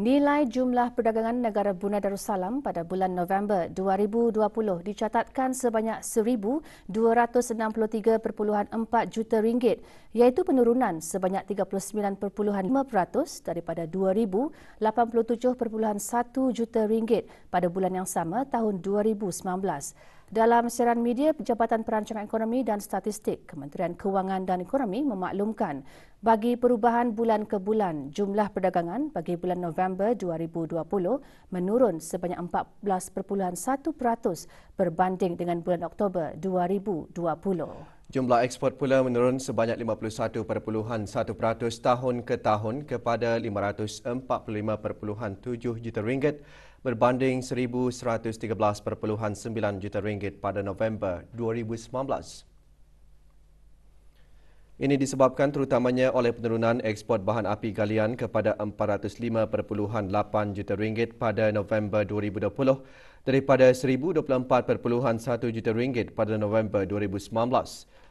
Nilai jumlah perdagangan negara Buna Darussalam pada bulan November 2020 dicatatkan sebanyak 1,263.4 juta ringgit iaitu penurunan sebanyak 39.5% daripada 2,087.1 juta ringgit pada bulan yang sama tahun 2019. Dalam siaran media, Jabatan Perancangan Ekonomi dan Statistik Kementerian Kewangan dan Ekonomi memaklumkan bagi perubahan bulan ke bulan, jumlah perdagangan bagi bulan November 2020 menurun sebanyak 14.1% berbanding dengan bulan Oktober 2020. Jumlah ekspor pula menurun sebanyak 51.1% tahun ke tahun kepada 545.7 juta ringgit berbanding 1113.9 juta ringgit pada November 2019. Ini disebabkan terutamanya oleh penurunan ekspor bahan api galian kepada 405.8 juta ringgit pada November 2020 daripada 1024.1 juta ringgit pada November 2019.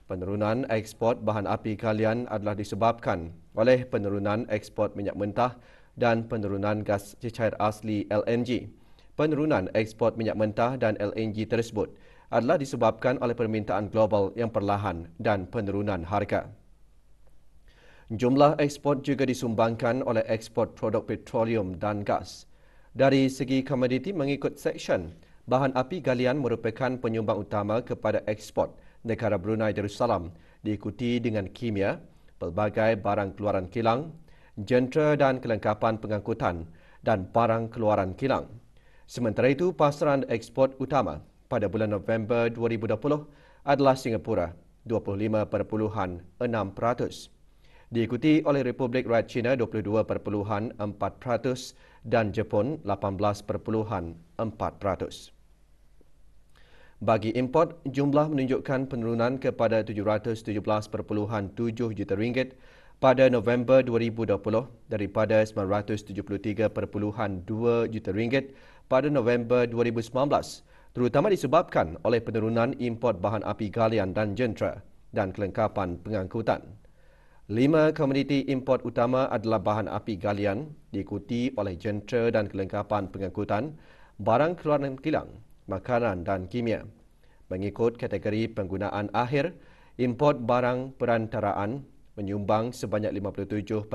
Penurunan ekspor bahan api kalian adalah disebabkan oleh penurunan ekspor minyak mentah dan penurunan gas cecair asli LNG. Penurunan ekspor minyak mentah dan LNG tersebut adalah disebabkan oleh permintaan global yang perlahan dan penurunan harga. Jumlah ekspor juga disumbangkan oleh ekspor produk petroleum dan gas. Dari segi komoditi mengikut seksyen, bahan api galian merupakan penyumbang utama kepada ekspor negara Brunei Darussalam diikuti dengan kimia, pelbagai barang keluaran kilang, jentera dan kelengkapan pengangkutan dan barang keluaran kilang. Sementara itu, pasaran ekspor utama pada bulan November 2020 adalah Singapura 25.6%, diikuti oleh Republik Rakyat China 22.4% dan Jepun 18.4%. Bagi import, jumlah menunjukkan penurunan kepada 717.7 juta ringgit pada November 2020 daripada 973.2 juta ringgit pada November 2019 terutama disebabkan oleh penurunan import bahan api galian dan jentera dan kelengkapan pengangkutan. Lima komoditi import utama adalah bahan api galian diikuti oleh jentera dan kelengkapan pengangkutan, barang keluaran kilang, makanan dan kimia. Mengikut kategori penggunaan akhir, import barang perantaraan menyumbang sebanyak 57.3%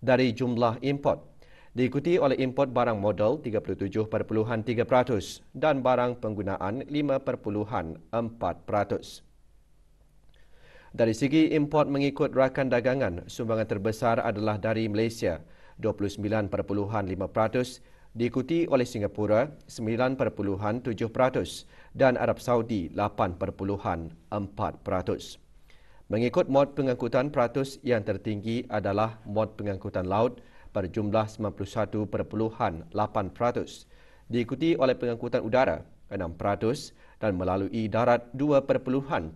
dari jumlah import diikuti oleh import barang modal 37.3% dan barang penggunaan 5.4%. Dari segi import mengikut rakan dagangan, sumbangan terbesar adalah dari Malaysia 29.5% diikuti oleh Singapura 9.7% dan Arab Saudi 8.4%. Mengikut mod pengangkutan peratus yang tertinggi adalah mod pengangkutan laut berjumlah 91.8%, diikuti oleh pengangkutan udara 6% dan melalui darat 2.3%.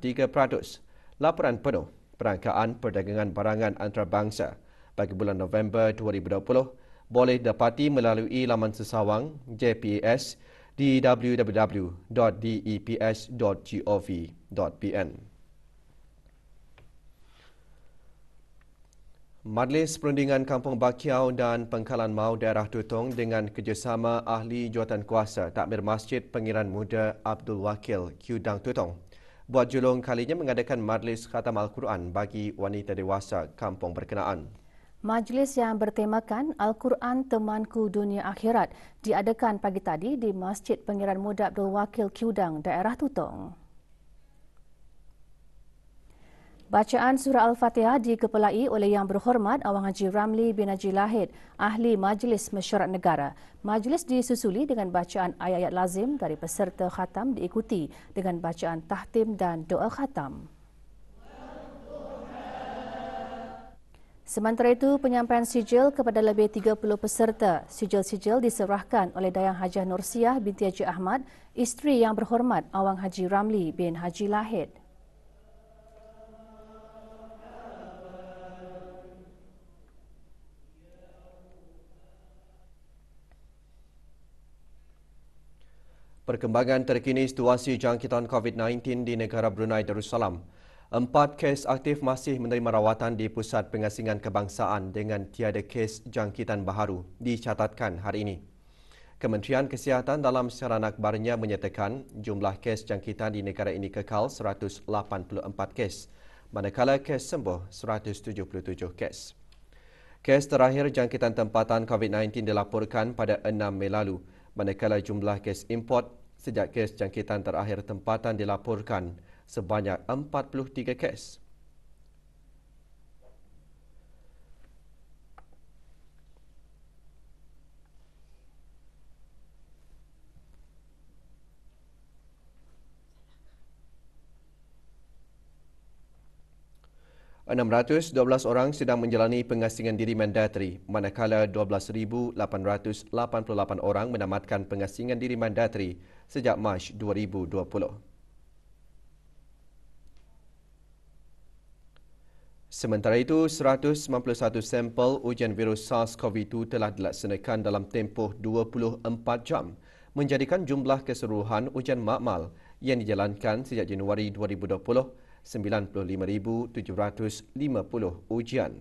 Laporan penuh perangkaan perdagangan barangan antarabangsa bagi bulan November 2020 boleh dapati melalui laman sesawang JPS di www.deps.gov.pn. Majlis Perundingan Kampung Bakiau dan Pengkalan Mau Daerah Tutong dengan kerjasama Ahli Jawatan Kuasa Takmir Masjid Pengiran Muda Abdul Wakil Kudang Tutong buat julung kalinya mengadakan Majlis Khatam Al-Quran bagi wanita dewasa kampung berkenaan. Majlis yang bertemakan Al-Quran Temanku Dunia Akhirat diadakan pagi tadi di Masjid Pengiran Muda Abdul Wakil Kudang Daerah Tutong. Bacaan surah Al-Fatihah dikepelai oleh Yang Berhormat Awang Haji Ramli bin Haji Lahid, Ahli Majlis Mesyuarat Negara. Majlis disusuli dengan bacaan ayat-ayat lazim dari peserta khatam diikuti dengan bacaan tahtim dan doa khatam. Sementara itu, penyampaian sijil kepada lebih 30 peserta. Sijil-sijil diserahkan oleh Dayang Hajah Nursiah binti Haji Ahmad, isteri yang berhormat Awang Haji Ramli bin Haji Lahid. Perkembangan terkini situasi jangkitan COVID-19 di negara Brunei Darussalam. Empat kes aktif masih menerima rawatan di Pusat Pengasingan Kebangsaan dengan tiada kes jangkitan baharu dicatatkan hari ini. Kementerian Kesihatan dalam siaran akbarnya menyatakan jumlah kes jangkitan di negara ini kekal 184 kes, manakala kes sembuh 177 kes. Kes terakhir jangkitan tempatan COVID-19 dilaporkan pada 6 Mei lalu, manakala jumlah kes import sejak kes jangkitan terakhir tempatan dilaporkan sebanyak 43 kes. 612 orang sedang menjalani pengasingan diri mandatory, manakala 12,888 orang menamatkan pengasingan diri mandatory sejak Mac 2020. Sementara itu, 191 sampel ujian virus SARS-CoV-2 telah dilaksanakan dalam tempoh 24 jam, menjadikan jumlah keseluruhan ujian makmal yang dijalankan sejak Januari 2020. 95,750 ujian.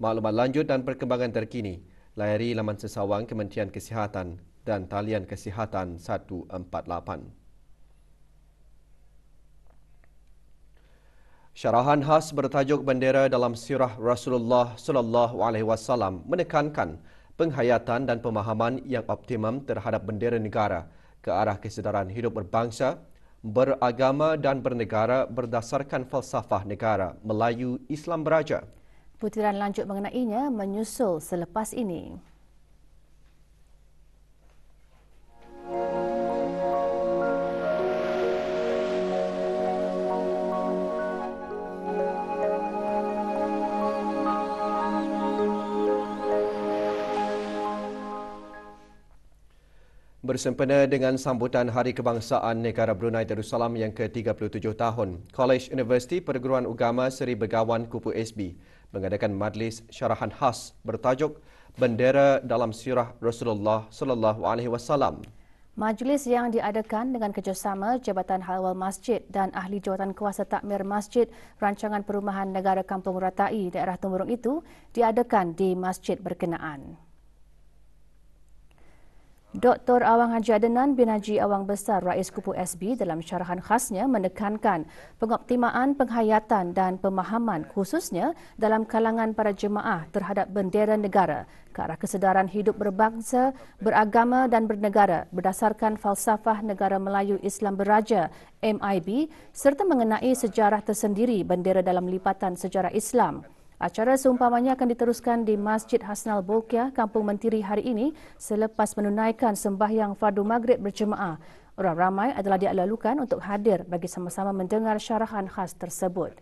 Maklumat lanjut dan perkembangan terkini, layari laman sesawang Kementerian Kesihatan dan talian kesihatan 148. Syarahan khas bertajuk bendera dalam sirah Rasulullah sallallahu alaihi wasallam menekankan penghayatan dan pemahaman yang optimum terhadap bendera negara ke arah kesedaran hidup berbangsa beragama dan bernegara berdasarkan falsafah negara Melayu Islam Beraja. Putiran lanjut mengenainya menyusul selepas ini. Bersempena dengan sambutan Hari Kebangsaan Negara Brunei Darussalam yang ke-37 tahun, College University Perguruan Ugama Seri Begawan Kupu SB mengadakan majlis syarahan khas bertajuk Bendera dalam Sirah Rasulullah Sallallahu Alaihi Wasallam. Majlis yang diadakan dengan kerjasama Jabatan Halal Masjid dan Ahli Jawatan Kuasa Takmir Masjid Rancangan Perumahan Negara Kampung Ratai daerah Tumurung itu diadakan di masjid berkenaan. Dr. Awang Haji Adenan bin Haji Awang Besar Rais Kupu SB dalam syarahan khasnya menekankan pengoptimaan penghayatan dan pemahaman khususnya dalam kalangan para jemaah terhadap bendera negara ke arah kesedaran hidup berbangsa, beragama dan bernegara berdasarkan falsafah Negara Melayu Islam Beraja MIB serta mengenai sejarah tersendiri bendera dalam lipatan sejarah Islam. Acara seumpamanya akan diteruskan di Masjid Hasnal Bolkiah, Kampung Mentiri hari ini selepas menunaikan sembahyang Fardu Maghrib berjemaah. Orang ramai adalah dialalukan untuk hadir bagi sama-sama mendengar syarahan khas tersebut.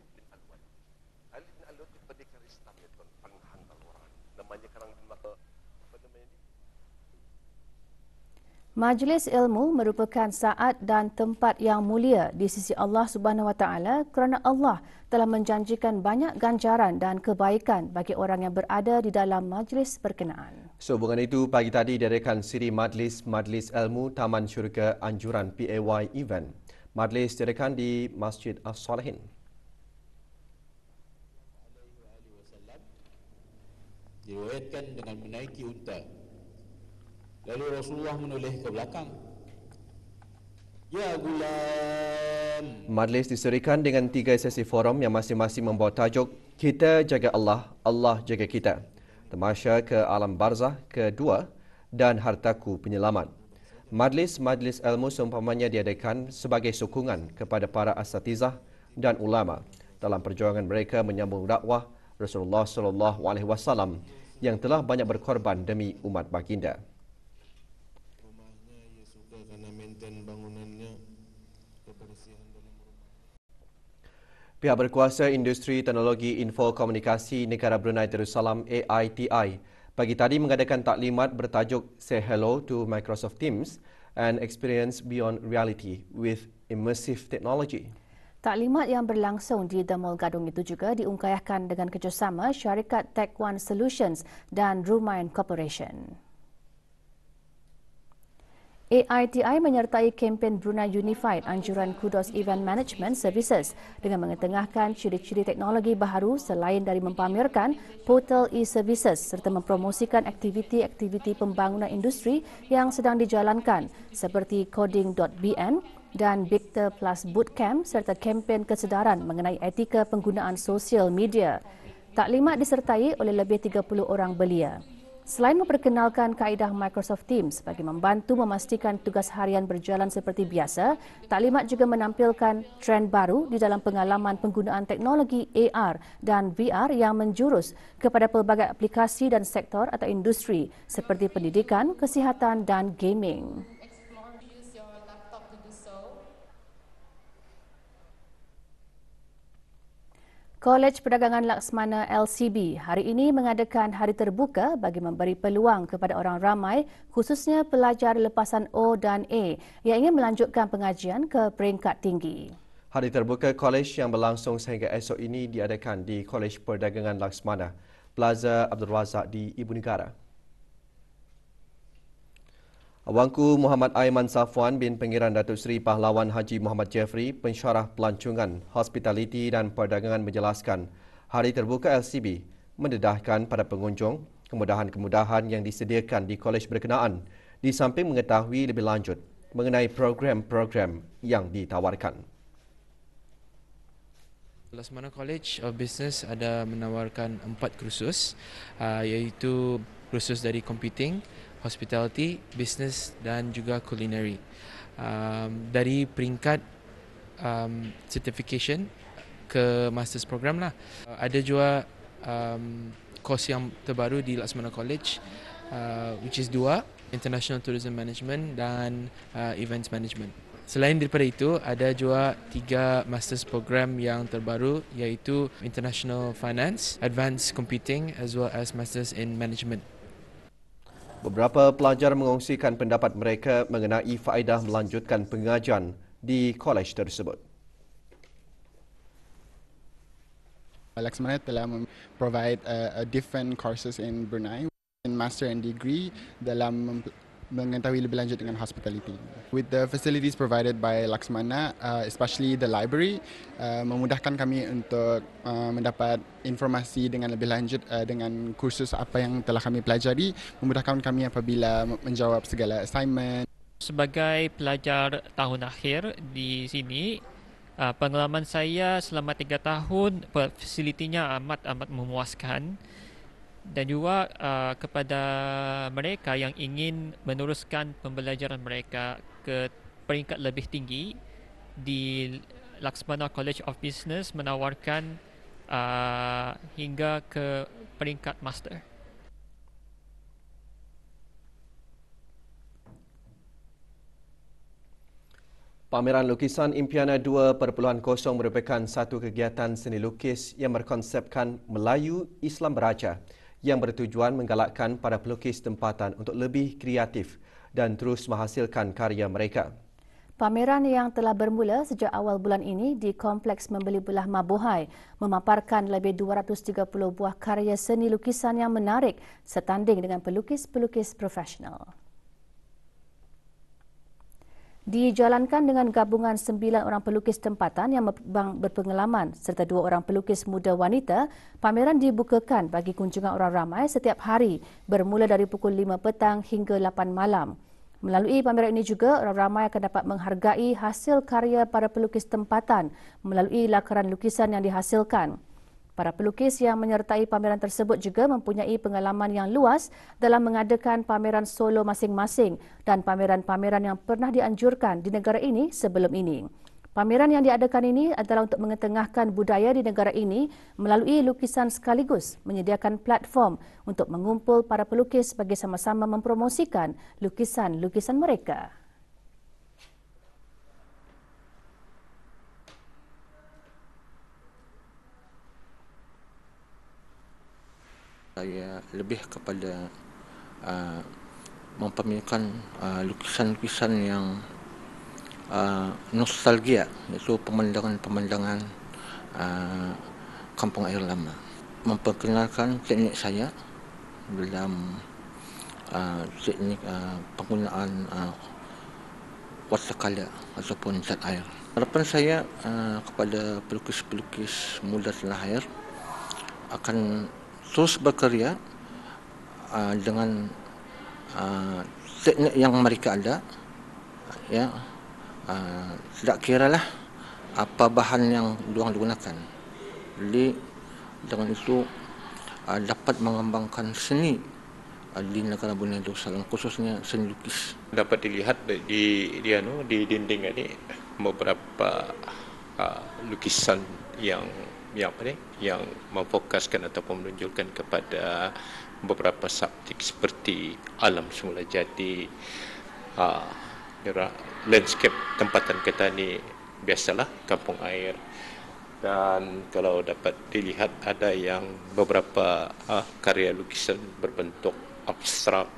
Majlis ilmu merupakan saat dan tempat yang mulia di sisi Allah Subhanahu Wa Taala kerana Allah telah menjanjikan banyak ganjaran dan kebaikan bagi orang yang berada di dalam majlis berkenaan. Sehubungan so, itu, pagi tadi diadakan Siri Majlis Majlis Ilmu Taman Syurga Anjuran PAY Event. Majlis diadakan di Masjid As-Salihin. Diriwayatkan dengan menaiki unta Lalu Rasulullah menoleh ke belakang. Ya gulam. Majlis diserikan dengan tiga sesi forum yang masing-masing membawa tajuk Kita Jaga Allah, Allah Jaga Kita. Temasya ke Alam Barzah kedua dan Hartaku Penyelamat. Majlis-majlis ilmu seumpamanya diadakan sebagai sokongan kepada para asatizah dan ulama dalam perjuangan mereka menyambung dakwah Rasulullah sallallahu alaihi wasallam yang telah banyak berkorban demi umat baginda. Pihak berkuasa industri teknologi info komunikasi negara Brunei Darussalam AITI pagi tadi mengadakan taklimat bertajuk Say Hello to Microsoft Teams and Experience Beyond Reality with Immersive Technology. Taklimat yang berlangsung di The Mall Gadung itu juga diungkayakan dengan kerjasama syarikat Tech One Solutions dan Rumain Corporation. AITI menyertai kempen Brunei Unified anjuran Kudos Event Management Services dengan mengetengahkan ciri-ciri teknologi baharu selain dari mempamerkan portal e-services serta mempromosikan aktiviti-aktiviti pembangunan industri yang sedang dijalankan seperti coding.bn dan Victor Plus Bootcamp serta kempen kesedaran mengenai etika penggunaan sosial media. Taklimat disertai oleh lebih 30 orang belia. Selain memperkenalkan kaedah Microsoft Teams bagi membantu memastikan tugas harian berjalan seperti biasa, taklimat juga menampilkan tren baru di dalam pengalaman penggunaan teknologi AR dan VR yang menjurus kepada pelbagai aplikasi dan sektor atau industri seperti pendidikan, kesihatan dan gaming. Kolej Perdagangan Laksmana LCB hari ini mengadakan hari terbuka bagi memberi peluang kepada orang ramai khususnya pelajar lepasan O dan A yang ingin melanjutkan pengajian ke peringkat tinggi. Hari terbuka kolej yang berlangsung sehingga esok ini diadakan di Kolej Perdagangan Laksmana. Plaza Abdul Razak di Ibu Negara. Abangku Muhammad Aiman Safwan bin Pengiran Datuk Seri Pahlawan Haji Muhammad Jeffrey, pensyarah pelancongan, hospitaliti dan perdagangan menjelaskan hari terbuka LCB mendedahkan pada pengunjung kemudahan-kemudahan yang disediakan di kolej berkenaan di samping mengetahui lebih lanjut mengenai program-program yang ditawarkan. Lasmana College of Business ada menawarkan empat kursus uh, iaitu kursus dari computing, hospitality, business dan juga culinary. Um, dari peringkat um, certification ke master's program lah. Uh, ada juga um, kos yang terbaru di Laksamana College uh, which is dua, International Tourism Management dan uh, Events Management. Selain daripada itu, ada juga tiga master's program yang terbaru iaitu International Finance, Advanced Computing as well as Master's in Management. Beberapa pelajar mengongsikan pendapat mereka mengenai faedah melanjutkan pengajian di kolej tersebut. Laksamana telah provide a, uh, a different courses in Brunei in master and degree dalam mengetahui lebih lanjut dengan hospitality. With the facilities provided by Laksmana, uh, especially the library, uh, memudahkan kami untuk uh, mendapat informasi dengan lebih lanjut uh, dengan kursus apa yang telah kami pelajari, memudahkan kami apabila menjawab segala assignment. Sebagai pelajar tahun akhir di sini, uh, pengalaman saya selama tiga tahun, fasilitinya amat-amat memuaskan dan juga uh, kepada mereka yang ingin meneruskan pembelajaran mereka ke peringkat lebih tinggi di Laksmana College of Business menawarkan uh, hingga ke peringkat master. Pameran Lukisan Impiana 2.0 merupakan satu kegiatan seni lukis yang berkonsepkan Melayu Islam Beraja yang bertujuan menggalakkan para pelukis tempatan untuk lebih kreatif dan terus menghasilkan karya mereka. Pameran yang telah bermula sejak awal bulan ini di Kompleks Membeli Belah Mabuhai memaparkan lebih 230 buah karya seni lukisan yang menarik setanding dengan pelukis-pelukis profesional dijalankan dengan gabungan sembilan orang pelukis tempatan yang berpengalaman serta dua orang pelukis muda wanita, pameran dibukakan bagi kunjungan orang ramai setiap hari bermula dari pukul 5 petang hingga 8 malam. Melalui pameran ini juga, orang ramai akan dapat menghargai hasil karya para pelukis tempatan melalui lakaran lukisan yang dihasilkan. Para pelukis yang menyertai pameran tersebut juga mempunyai pengalaman yang luas dalam mengadakan pameran solo masing-masing dan pameran-pameran yang pernah dianjurkan di negara ini sebelum ini. Pameran yang diadakan ini adalah untuk mengetengahkan budaya di negara ini melalui lukisan sekaligus menyediakan platform untuk mengumpul para pelukis bagi sama-sama mempromosikan lukisan-lukisan mereka. saya lebih kepada uh, mempamerkan uh, lukisan-lukisan yang uh, nostalgia iaitu pemandangan-pemandangan uh, kampung air lama memperkenalkan teknik saya dalam uh, teknik uh, penggunaan uh, watercolor ataupun cat air harapan saya uh, kepada pelukis-pelukis muda tanah air akan terus bekerja uh, ah, dengan uh, teknik yang mereka ada ya uh, ah, tidak kira lah apa bahan yang diorang gunakan jadi dengan itu uh, dapat mengembangkan seni di negara Brunei Darussalam khususnya seni lukis dapat dilihat di di, di di dinding ini beberapa uh, lukisan yang yang apa ni yang memfokuskan ataupun menunjukkan kepada beberapa subjek seperti alam semula jadi aa, ha, landscape tempatan kita ni biasalah kampung air dan kalau dapat dilihat ada yang beberapa uh, karya lukisan berbentuk abstrak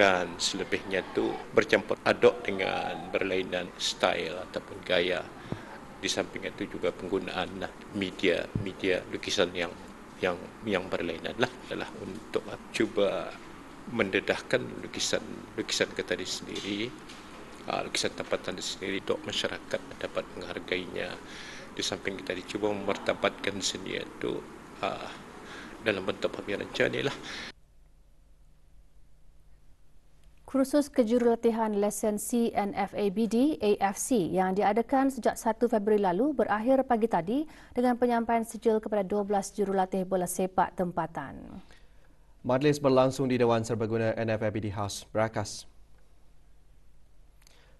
dan selebihnya tu bercampur aduk dengan berlainan style ataupun gaya di samping itu juga penggunaan lah media media lukisan yang yang yang berlainan lah adalah untuk cuba mendedahkan lukisan lukisan kita di sendiri ah, lukisan tempatan di sendiri untuk masyarakat dapat menghargainya di samping kita dicuba mempertapatkan seni itu ah, dalam bentuk pameran macam lah Kursus kejurulatihan lesen CNFABD AFC yang diadakan sejak 1 Februari lalu berakhir pagi tadi dengan penyampaian sijil kepada 12 jurulatih bola sepak tempatan. Majlis berlangsung di Dewan Serbaguna NFABD House, Berakas.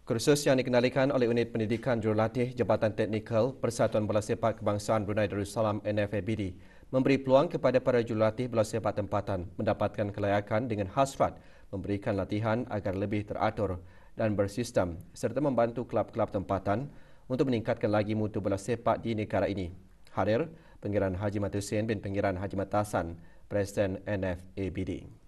Kursus yang dikendalikan oleh Unit Pendidikan Jurulatih Jabatan Teknikal Persatuan Bola Sepak Kebangsaan Brunei Darussalam NFABD memberi peluang kepada para jurulatih bola sepak tempatan mendapatkan kelayakan dengan hasrat memberikan latihan agar lebih teratur dan bersistem serta membantu kelab-kelab tempatan untuk meningkatkan lagi mutu bola sepak di negara ini. Hadir Pengiran Haji Matusin bin Pengiran Haji Matasan, Presiden NFABD.